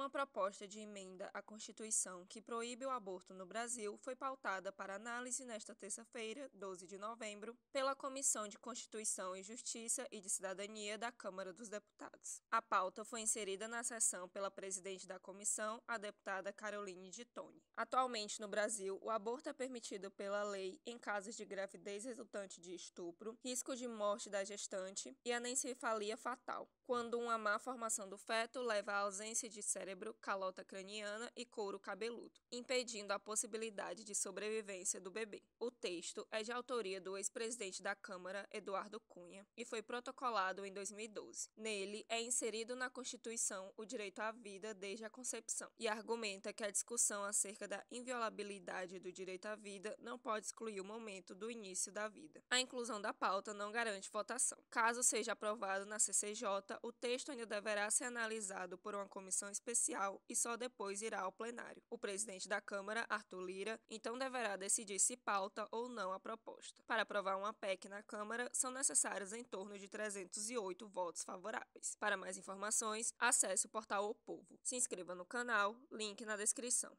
Uma proposta de emenda à Constituição que proíbe o aborto no Brasil foi pautada para análise nesta terça-feira, 12 de novembro, pela Comissão de Constituição e Justiça e de Cidadania da Câmara dos Deputados. A pauta foi inserida na sessão pela presidente da comissão, a deputada Caroline de Tone. Atualmente no Brasil, o aborto é permitido pela lei em casos de gravidez resultante de estupro, risco de morte da gestante e anencefalia fatal, quando uma má formação do feto leva à ausência de cérebro cérebro, calota craniana e couro cabeludo, impedindo a possibilidade de sobrevivência do bebê. O texto é de autoria do ex-presidente da Câmara, Eduardo Cunha, e foi protocolado em 2012. Nele é inserido na Constituição o direito à vida desde a concepção e argumenta que a discussão acerca da inviolabilidade do direito à vida não pode excluir o momento do início da vida. A inclusão da pauta não garante votação. Caso seja aprovado na CCJ, o texto ainda deverá ser analisado por uma comissão especial especial e só depois irá ao plenário. O presidente da Câmara, Arthur Lira, então deverá decidir se pauta ou não a proposta. Para aprovar uma PEC na Câmara, são necessários em torno de 308 votos favoráveis. Para mais informações, acesse o portal O Povo. Se inscreva no canal, link na descrição.